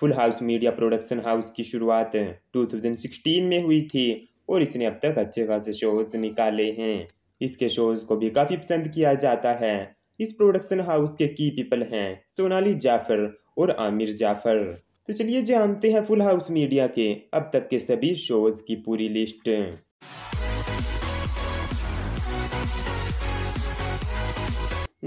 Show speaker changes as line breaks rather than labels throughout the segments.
full house media production house की शुरुआत 2016 में हुई थी और इसने अब तक अच्छे खासे शोज निकाले हैं इसके शोज को भी काफ़ी पसंद किया जाता है इस प्रोडक्शन हाउस के की पीपल हैं सोनाली जाफर और आमिर जाफर तो चलिए जानते हैं फुल हाउस मीडिया के अब तक के सभी शोज की पूरी लिस्ट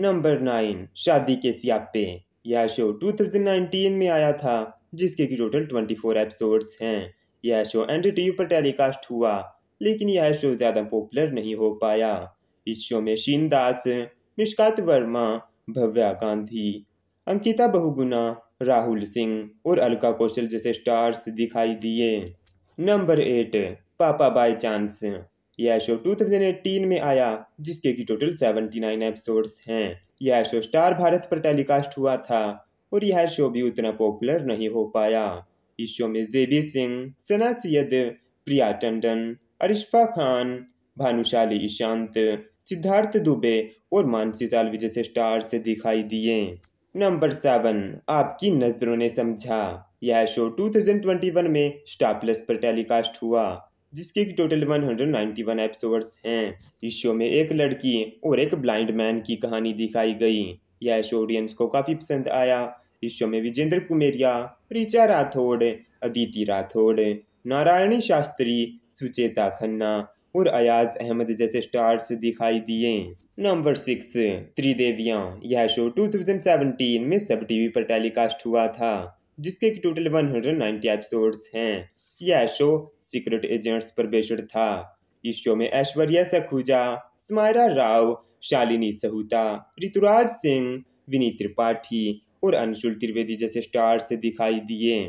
नंबर नाइन शादी के सियापे यह शो 2019 में आया था जिसके की टोटल 24 एपिसोड्स हैं यह शो एन टी पर टेलीकास्ट हुआ लेकिन यह शो ज़्यादा पॉपुलर नहीं हो पाया इस शो में शीन दास निष्कात वर्मा भव्या गांधी अंकिता बहुगुना राहुल सिंह और अलका कौशल जैसे स्टार्स दिखाई दिए number eight papa by chance यह शो 2018 में आया जिसके की टोटल 79 एपिसोड्स हैं यह शो स्टार भारत पर टेलीकास्ट हुआ था और यह शो भी उतना पॉपुलर नहीं हो पाया इस शो में जेबी सिंह सना सैयद प्रिया टंडन अरिशफा खान भानुशाली ईशांत सिद्धार्थ दुबे और मानसी साल विजय से स्टार से दिखाई दिए नंबर सेवन आपकी नज़रों ने समझा यह शो 2021 में स्टार प्लस पर टेलीकास्ट हुआ जिसके कि टोटल 191 एपिसोड्स हैं इस शो में एक लड़की और एक ब्लाइंड मैन की कहानी दिखाई गई यह शो ऑडियंस को काफ़ी पसंद आया इस शो में विजेंद्र कुमेरिया रिचा राठौड़ अदिति राठौड़ नारायणी शास्त्री सुचेता खन्ना और अयाज अहमद जैसे स्टार्स दिखाई दिए नंबर सिक्स त्रिदेवियाँ यह शो 2017 में सब टीवी पर टेलीकास्ट हुआ था जिसके टोटल 190 एपिसोड्स हैं यह शो सीक्रेट एजेंट्स पर बेस्ड था इस शो में ऐश्वर्या सखुजा स्मायरा राव शालिनी सहूता ऋतुराज सिंह विनीत त्रिपाठी और अंशुल त्रिवेदी जैसे स्टार से दिखाई दिए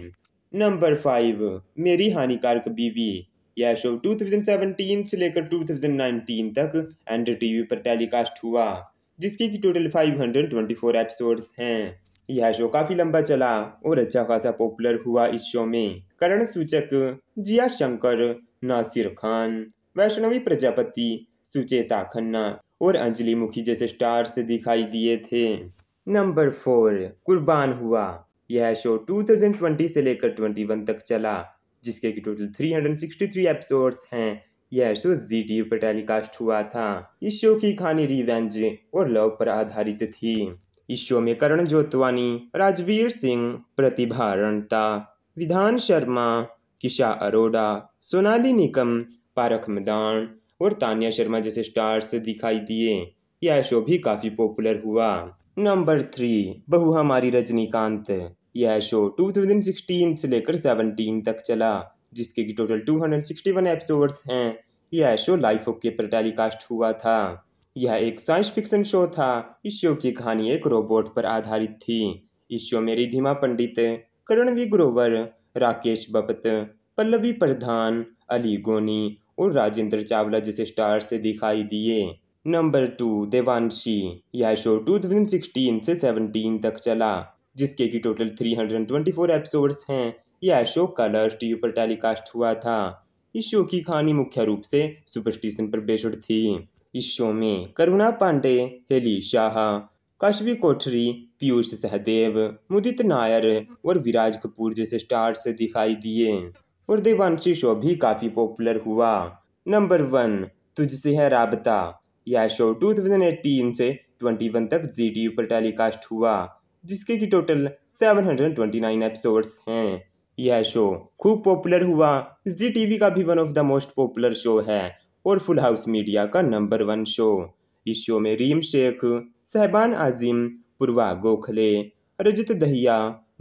नंबर फाइव मेरी हानिकारक बीवी यह शो 2017 से लेकर 2019 तक एंड टीवी पर टेलीकास्ट हुआ जिसकी की टोटल 524 एपिसोड्स हैं यह शो काफी लंबा चला और अच्छा खासा पॉपुलर हुआ इस शो में करण सूचक जिया शंकर नासिर खान वैष्णवी प्रजापति सुचेता खन्ना और अंजलि मुखी जैसे स्टार्स दिखाई दिए थे नंबर फोर कुर्बान हुआ यह शो 2020 से लेकर 21 तक चला जिसके की टोटल 363 एपिसोड्स हैं यह शो जी टी पर टेलीकास्ट हुआ था इस शो की कहानी रिवेंज और लव पर आधारित थी ईश्वमीकरण जोतवानी राजवीर सिंह प्रतिभा रणता विधान शर्मा किशा अरोड़ा सोनाली निकम पारख मदान और तानिया शर्मा जैसे स्टार्स दिखाई दिए यह शो भी काफ़ी पॉपुलर हुआ नंबर थ्री बहु हमारी रजनीकांत यह शो 2016 से लेकर 17 तक चला जिसके की टोटल 261 एपिसोड्स हैं यह शो लाइफ ओके पर टेलीकास्ट हुआ था यह एक साइंस फिक्शन शो था इस शो की कहानी एक रोबोट पर आधारित थी इस शो में रिधिमा पंडित करणवी ग्रोवर राकेश बपत पल्लवी प्रधान अली गोनी और राजेंद्र चावला जैसे स्टार से दिखाई दिए नंबर टू देवांशी यह शो 2016 से 17 तक चला जिसके की टोटल 324 एपिसोड्स हैं यह शो कलर्स टीवी पर टेलीकास्ट हुआ था इस शो की कहानी मुख्य रूप से सुपरस्टिशन पर बेस्ड थी शो में करुणा पांडे हेली शाह काशवी कोठरी पीयूष सहदेव मुदित नायर और विराज कपूर जैसे स्टार्स दिखाई दिए और देवांशी शो भी काफ़ी पॉपुलर हुआ नंबर वन तुझसे है राबता यह शो 2018 से 21 तक जी टी पर टेलीकास्ट हुआ जिसके की टोटल 729 एपिसोड्स हैं यह शो खूब पॉपुलर हुआ जी टीवी का भी one of the most popular show है और फुल हाउस मीडिया का नंबर वन शो इस शो में रीम शेख सहबान आजिम पूर्वा गोखले रजत दहिया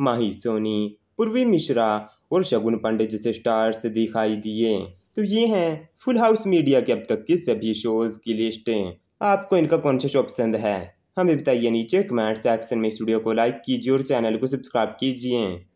माही सोनी पूर्वी मिश्रा और शगुन पांडे जैसे स्टार्स दिखाई दिए तो ये हैं फुल हाउस मीडिया के अब तक के सभी शोज की लिस्टें आपको इनका कौन सा शो पसंद है हमें बताइए नीचे कमेंट सेक्शन में स्टूडियो को लाइक कीजिए और चैनल को सब्सक्राइब कीजिए